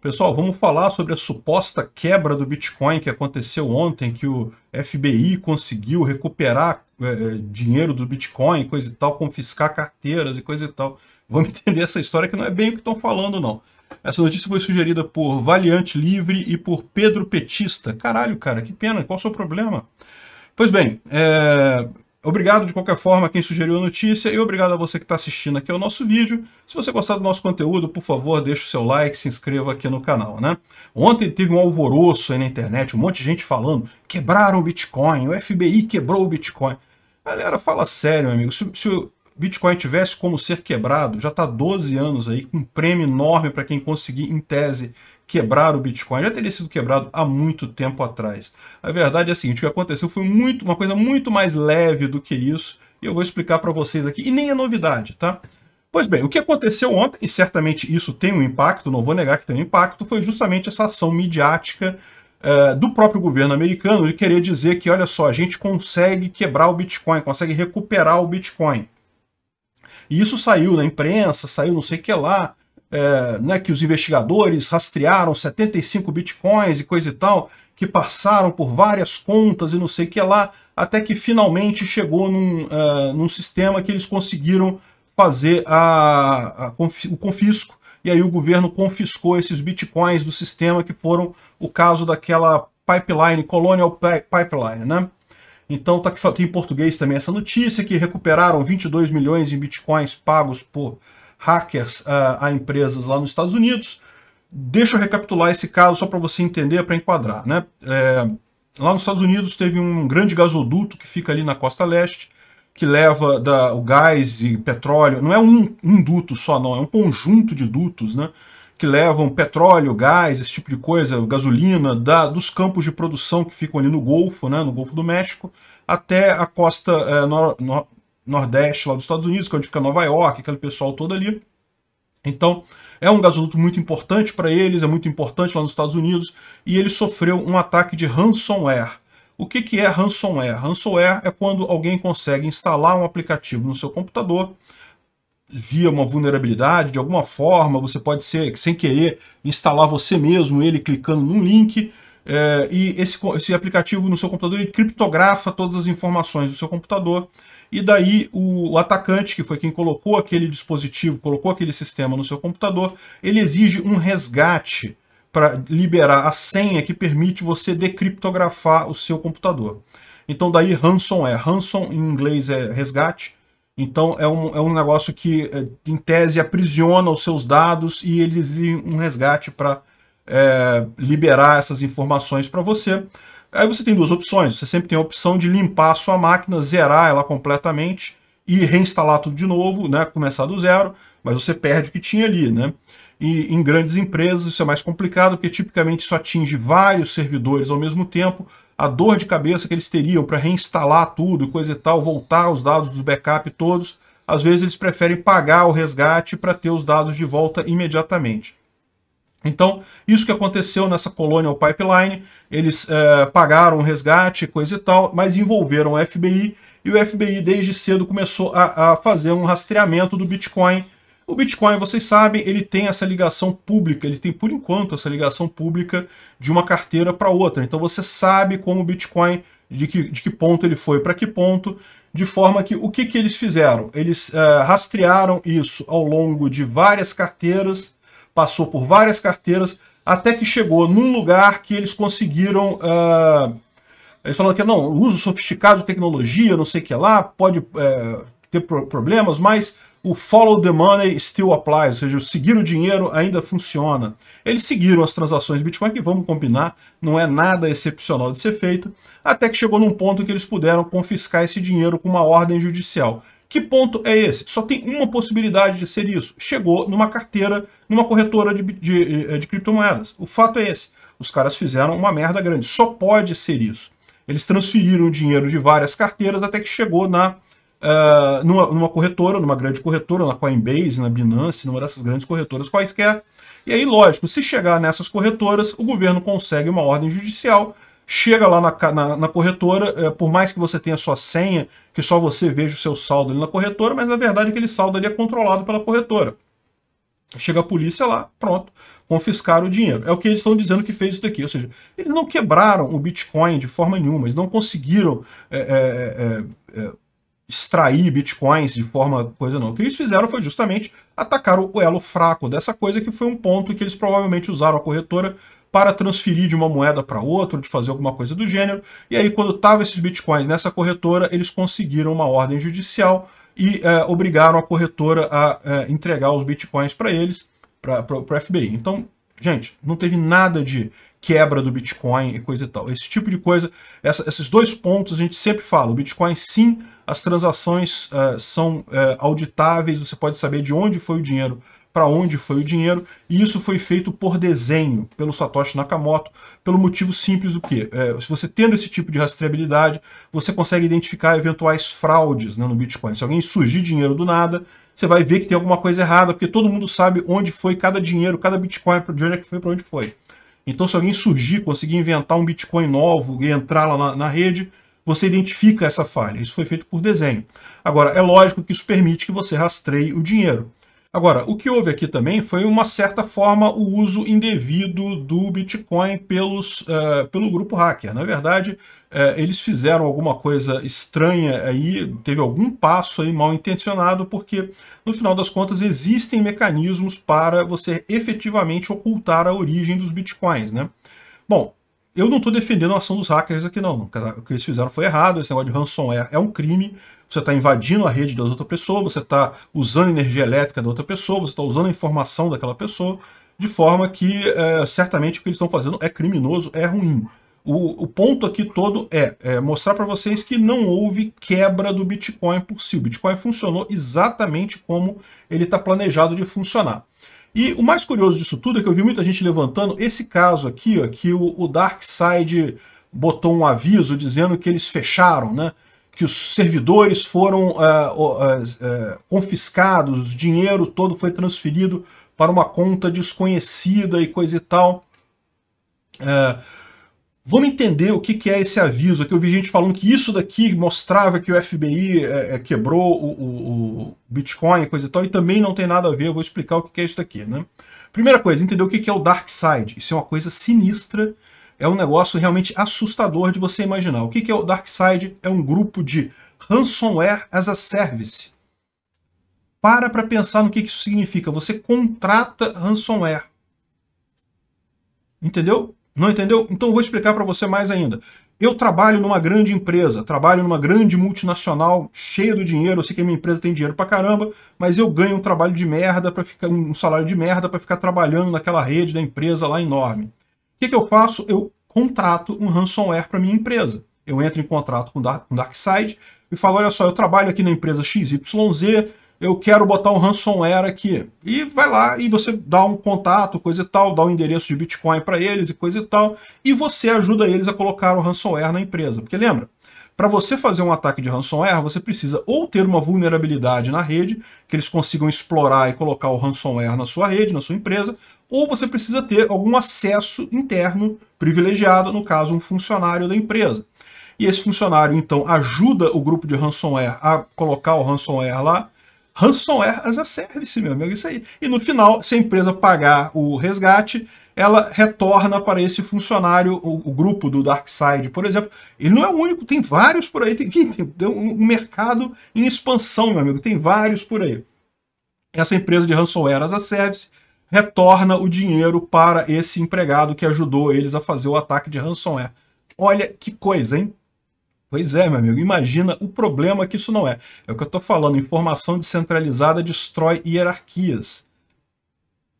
Pessoal, vamos falar sobre a suposta quebra do Bitcoin que aconteceu ontem, que o FBI conseguiu recuperar é, dinheiro do Bitcoin, coisa e tal, confiscar carteiras e coisa e tal. Vamos entender essa história que não é bem o que estão falando, não. Essa notícia foi sugerida por Valiante Livre e por Pedro Petista. Caralho, cara, que pena, qual o seu problema? Pois bem, é, Obrigado de qualquer forma a quem sugeriu a notícia e obrigado a você que está assistindo aqui ao nosso vídeo. Se você gostar do nosso conteúdo, por favor, deixe o seu like, se inscreva aqui no canal, né? Ontem teve um alvoroço aí na internet, um monte de gente falando, quebraram o Bitcoin, o FBI quebrou o Bitcoin. Galera, fala sério, meu amigo, se, se o Bitcoin tivesse como ser quebrado, já está 12 anos aí, com um prêmio enorme para quem conseguir, em tese, quebrar o Bitcoin. Já teria sido quebrado há muito tempo atrás. A verdade é a seguinte: o que aconteceu foi muito, uma coisa muito mais leve do que isso. E eu vou explicar para vocês aqui. E nem é novidade, tá? Pois bem, o que aconteceu ontem, e certamente isso tem um impacto, não vou negar que tem um impacto, foi justamente essa ação midiática eh, do próprio governo americano de querer dizer que, olha só, a gente consegue quebrar o Bitcoin, consegue recuperar o Bitcoin. E isso saiu na imprensa, saiu não sei o que lá é, né, que os investigadores rastrearam 75 bitcoins e coisa e tal, que passaram por várias contas e não sei o que lá, até que finalmente chegou num, uh, num sistema que eles conseguiram fazer a, a confi o confisco, e aí o governo confiscou esses bitcoins do sistema que foram o caso daquela pipeline, Colonial Pipeline, né? Então tá aqui em português também essa notícia que recuperaram 22 milhões em bitcoins pagos por hackers a, ah, a empresas lá nos Estados Unidos. Deixa eu recapitular esse caso só para você entender, para enquadrar. Né? É, lá nos Estados Unidos teve um grande gasoduto que fica ali na costa leste, que leva da, o gás e petróleo. Não é um, um duto só, não, é um conjunto de dutos, né? que levam petróleo, gás, esse tipo de coisa, gasolina, da, dos campos de produção que ficam ali no Golfo, né, no Golfo do México, até a costa eh, Nordeste, lá dos Estados Unidos, que é onde fica Nova York, aquele pessoal todo ali. Então, é um gasoduto muito importante para eles, é muito importante lá nos Estados Unidos, e ele sofreu um ataque de ransomware. O que, que é ransomware? Ransomware é quando alguém consegue instalar um aplicativo no seu computador via uma vulnerabilidade, de alguma forma, você pode ser, sem querer, instalar você mesmo ele clicando num link, é, e esse, esse aplicativo no seu computador ele criptografa todas as informações do seu computador. E daí o, o, atacante, que foi quem colocou aquele dispositivo, colocou aquele sistema no seu computador, ele exige um resgate para liberar a senha que permite você decriptografar o seu computador. Então daí ransom é. Ransom em inglês é resgate. Então é um, é um negócio que, é, em tese, aprisiona os seus dados e ele exige um resgate para é, liberar essas informações para você. Aí você tem duas opções. Você sempre tem a opção de limpar a sua máquina, zerar ela completamente e reinstalar tudo de novo, né? começar do zero, mas você perde o que tinha ali. Né? E em grandes empresas isso é mais complicado, porque tipicamente isso atinge vários servidores ao mesmo tempo. A dor de cabeça que eles teriam para reinstalar tudo e coisa e tal, voltar os dados do backup todos, às vezes eles preferem pagar o resgate para ter os dados de volta imediatamente. Então, isso que aconteceu nessa Colonial Pipeline, eles é, pagaram resgate, coisa e tal, mas envolveram o FBI, e o FBI desde cedo começou a, a fazer um rastreamento do Bitcoin. O Bitcoin, vocês sabem, ele tem essa ligação pública, ele tem, por enquanto, essa ligação pública de uma carteira para outra. Então, você sabe como o Bitcoin, de que, de que ponto ele foi para que ponto, de forma que o que, que eles fizeram? Eles é, rastrearam isso ao longo de várias carteiras, passou por várias carteiras, até que chegou num lugar que eles conseguiram. Uh, eles falaram que não, uso sofisticado de tecnologia, não sei o que lá, pode é, ter pro problemas, mas o follow the money still applies, ou seja, o seguir o dinheiro ainda funciona. Eles seguiram as transações Bitcoin, que vamos combinar, não é nada excepcional de ser feito, até que chegou num ponto que eles puderam confiscar esse dinheiro com uma ordem judicial. Que ponto é esse? Só tem uma possibilidade de ser isso. Chegou numa carteira, numa corretora de, de, eh, de criptomoedas. O fato é esse. Os caras fizeram uma merda grande. Só pode ser isso. Eles transferiram dinheiro de várias carteiras até que chegou na uh, numa, numa, corretora, numa grande corretora, na Coinbase, na Binance, numa dessas grandes corretoras quaisquer. E aí, lógico, se chegar nessas corretoras, o governo consegue uma ordem judicial chega lá na, na, na corretora, é, por mais que você tenha sua senha, que só você veja o seu saldo ali na corretora, mas na verdade é aquele saldo ali é controlado pela corretora. Chega a polícia lá, pronto, confiscaram o dinheiro. É o que eles estão dizendo que fez isso daqui. Ou seja, eles não quebraram o Bitcoin de forma nenhuma, eles não conseguiram é, é, é, é extrair bitcoins de forma coisa não. O que eles fizeram foi justamente atacar o elo fraco dessa coisa, que foi um ponto que eles provavelmente usaram a corretora para transferir de uma moeda para outra, de fazer alguma coisa do gênero. E aí, quando estavam esses bitcoins nessa corretora, eles conseguiram uma ordem judicial e é, obrigaram a corretora a é, entregar os bitcoins para eles, para o FBI. Então, gente, não teve nada de quebra do Bitcoin e coisa e tal. Esse tipo de coisa, essa, esses dois pontos a gente sempre fala. O Bitcoin, sim, as transações uh, são uh, auditáveis, você pode saber de onde foi o dinheiro para onde foi o dinheiro, e isso foi feito por desenho pelo Satoshi Nakamoto, pelo motivo simples do quê? é, se você tendo esse tipo de rastreabilidade, você consegue identificar eventuais fraudes né, no Bitcoin. Se alguém surgir dinheiro do nada, você vai ver que tem alguma coisa errada, porque todo mundo sabe onde foi cada dinheiro, cada Bitcoin, de onde é que foi para onde foi. Então, se alguém surgir, conseguir inventar um Bitcoin novo e entrar lá na, na rede, você identifica essa falha. Isso foi feito por desenho. Agora, é lógico que isso permite que você rastreie o dinheiro. Agora, o que houve aqui também foi, uma certa forma, o uso indevido do Bitcoin pelos, uh, pelo grupo hacker. Na verdade, uh, eles fizeram alguma coisa estranha aí, teve algum passo aí mal intencionado, porque, no final das contas, existem mecanismos para você efetivamente ocultar a origem dos Bitcoins, né? Bom, eu não estou defendendo a ação dos hackers aqui, não. O que eles fizeram foi errado, esse negócio de ransomware é um crime. Você está invadindo a rede da outra pessoa, você está usando energia elétrica da outra pessoa, você está usando a informação daquela pessoa, de forma que é, certamente o que eles estão fazendo é criminoso, é ruim. O, o ponto aqui todo é, é mostrar para vocês que não houve quebra do Bitcoin por si. O Bitcoin funcionou exatamente como ele está planejado de funcionar. E o mais curioso disso tudo é que eu vi muita gente levantando esse caso aqui, ó, que o, o Darkseid botou um aviso dizendo que eles fecharam, né? que os servidores foram é, é, é, confiscados, o dinheiro todo foi transferido para uma conta desconhecida e coisa e tal. Vamos entender o que, é esse aviso. Aqui eu vi gente falando que isso daqui mostrava que o FBI é, é, quebrou o, Bitcoin e coisa e tal, e também não tem nada a ver. Eu vou explicar o que, é isso daqui, né? Primeira coisa, entender o que, é o Dark Side. Isso é uma coisa sinistra, é um negócio realmente assustador de você imaginar. O que, é o Dark Side? É um grupo de ransomware as a service. Para para pensar no que, que isso significa. Você contrata ransomware. Entendeu? Não entendeu? Então eu vou explicar para você mais ainda. Eu trabalho numa grande empresa, trabalho numa grande multinacional, cheia do dinheiro, eu sei que a minha empresa tem dinheiro pra caramba, mas eu ganho um trabalho de merda para ficar um salário de merda para ficar trabalhando naquela rede da empresa lá enorme. O que, que eu faço? Eu contrato um ransomware para minha empresa. Eu entro em contrato com o Dark, Darkside e falo, olha só, eu trabalho aqui na empresa XYZ, eu quero botar um ransomware aqui. E vai lá e você dá um contato, coisa e tal, dá um endereço de Bitcoin para eles e coisa e tal, e você ajuda eles a colocar o ransomware na empresa. Porque lembra, para você fazer um ataque de ransomware, você precisa ou ter uma vulnerabilidade na rede, que eles consigam explorar e colocar o ransomware na sua rede, na sua empresa, ou você precisa ter algum acesso interno privilegiado, no caso, um funcionário da empresa. E esse funcionário, então, ajuda o grupo de ransomware a colocar o ransomware lá, ransomware as a service, meu amigo, isso aí. E no final, se a empresa pagar o resgate, ela retorna para esse funcionário, o, o grupo do DarkSide, por exemplo. Ele não é o único, tem vários por aí, tem, tem um mercado em expansão, meu amigo, tem vários por aí. Essa empresa de ransomware as a service retorna o dinheiro para esse empregado que ajudou eles a fazer o ataque de ransomware. Olha que coisa, hein? Pois é, meu amigo, imagina o problema que isso não é. É o que eu estou falando, informação descentralizada destrói hierarquias.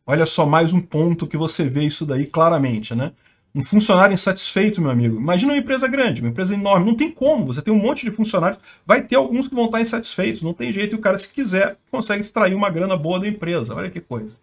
Olha só mais um ponto que você vê isso daí claramente, né? Um funcionário insatisfeito, meu amigo. Imagina uma empresa grande, uma empresa enorme. Não tem como. Você tem um monte de funcionários. Vai ter alguns que vão estar insatisfeitos. Não tem jeito. E o cara, se quiser, consegue extrair uma grana boa da empresa. Olha que coisa.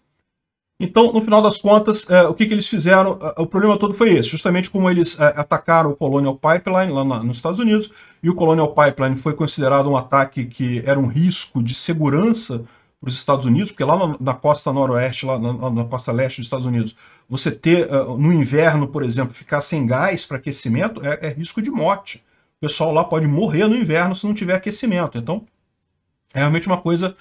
Então, no final das contas, é, o que, que, eles fizeram? É, o problema todo foi esse, justamente como eles é, atacaram o Colonial Pipeline lá na, nos Estados Unidos, e o Colonial Pipeline foi considerado um ataque que era um risco de segurança para os Estados Unidos, porque lá na, na costa noroeste, lá na, na, costa leste dos Estados Unidos, você ter, no inverno, por exemplo, ficar sem gás para aquecimento é, é risco de morte. O pessoal lá pode morrer no inverno se não tiver aquecimento. Então, é realmente uma coisa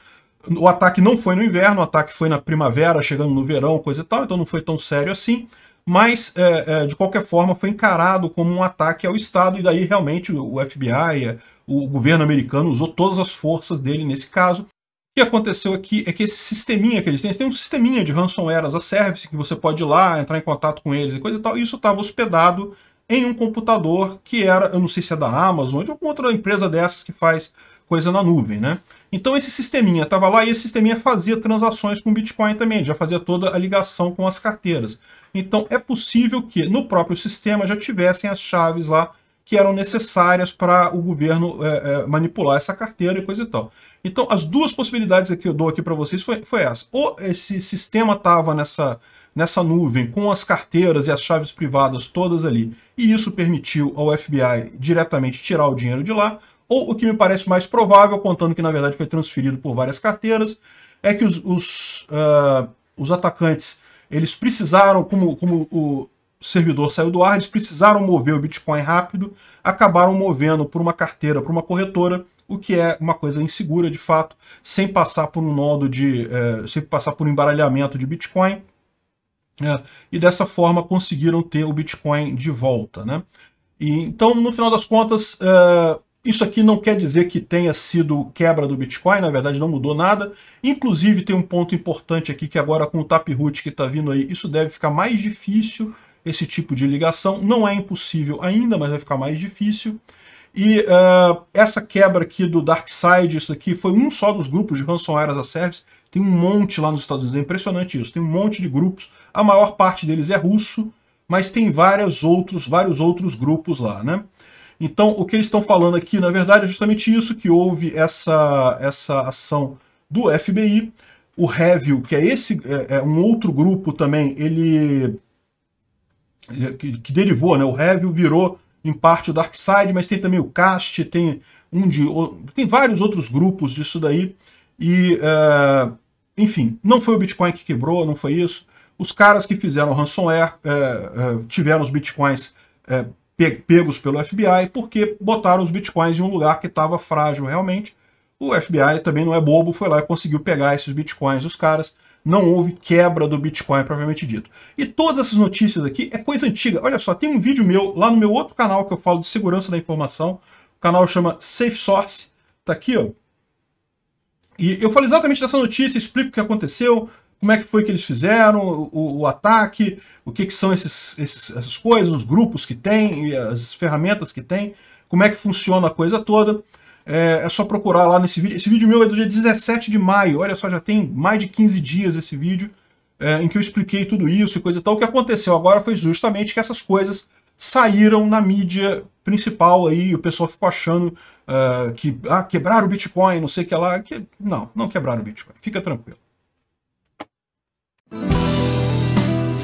o ataque não foi no inverno, o ataque foi na primavera, chegando no verão, coisa e tal, então não foi tão sério assim. Mas, é, é, de qualquer forma, foi encarado como um ataque ao Estado, e daí realmente o FBI, é, o governo americano, usou todas as forças dele nesse caso. O que aconteceu aqui é que esse sisteminha que eles têm, eles têm um sisteminha de ransomware as a service, que você pode ir lá, entrar em contato com eles e coisa e tal, e isso estava hospedado em um computador que era, eu não sei se é da Amazon, ou de alguma outra empresa dessas que faz coisa na nuvem, né? Então esse sisteminha estava lá e esse sisteminha fazia transações com Bitcoin também, já fazia toda a ligação com as carteiras. Então é possível que no próprio sistema já tivessem as chaves lá que eram necessárias para o governo é, é, manipular essa carteira e coisa e tal. Então as duas possibilidades que eu dou aqui para vocês foi, foi essa. Ou esse sistema estava nessa, nessa nuvem com as carteiras e as chaves privadas todas ali e isso permitiu ao FBI diretamente tirar o dinheiro de lá, ou o que me parece mais provável, contando que na verdade foi transferido por várias carteiras, é que os, os, uh, os atacantes eles precisaram, como, como o servidor saiu do ar, eles precisaram mover o Bitcoin rápido, acabaram movendo por uma carteira, por uma corretora, o que é uma coisa insegura de fato, sem passar por um nodo de. Uh, sem passar por um embaralhamento de Bitcoin. Né? e dessa forma conseguiram ter o Bitcoin de volta. Né? E, então, no final das contas, eh, isso aqui não quer dizer que tenha sido quebra do Bitcoin, na verdade não mudou nada. Inclusive tem um ponto importante aqui que agora com o Taproot que está vindo aí, isso deve ficar mais difícil, esse tipo de ligação. Não é impossível ainda, mas vai ficar mais difícil. E uh, essa quebra aqui do Side, isso aqui, foi um só dos grupos de ransomware as a service. Tem um monte lá nos Estados Unidos, é impressionante isso. Tem um monte de grupos, a maior parte deles é russo, mas tem vários outros, vários outros grupos lá, né? Então, o que eles estão falando aqui, na verdade, é justamente isso, que houve essa, essa ação do FBI. O Revil, que é esse é, é um outro grupo também, ele é, que, que derivou, né? O Revil virou em parte o Darkseid, mas tem também o Cast, tem um de tem vários outros grupos disso daí. E, é, enfim, não foi o Bitcoin que quebrou, não foi isso. Os caras que fizeram ransomware é, tiveram os Bitcoins pegos pelo FBI porque botaram os bitcoins em um lugar que estava frágil realmente. O FBI também não é bobo, foi lá e conseguiu pegar esses bitcoins dos caras. Não houve quebra do Bitcoin, provavelmente dito. E todas essas notícias aqui é coisa antiga. Olha só, tem um vídeo meu lá no meu outro canal que eu falo de segurança da informação. O canal chama Safe Source. Tá aqui, ó. E eu falo exatamente dessa notícia, explico o que aconteceu, como é que foi que eles fizeram, o, o ataque, o que, que são esses, esses, essas coisas, os grupos que tem, as ferramentas que tem, como é que funciona a coisa toda. É, é, só procurar lá nesse vídeo. Esse vídeo meu é do dia 17 de maio, olha só, já tem mais de 15 dias esse vídeo é, em que eu expliquei tudo isso e coisa e tal. O que aconteceu agora foi justamente que essas coisas saíram na mídia principal aí, o pessoal ficou achando uh, que ah, quebraram o Bitcoin, não sei o que lá. Que... Não, não quebraram o Bitcoin, fica tranquilo.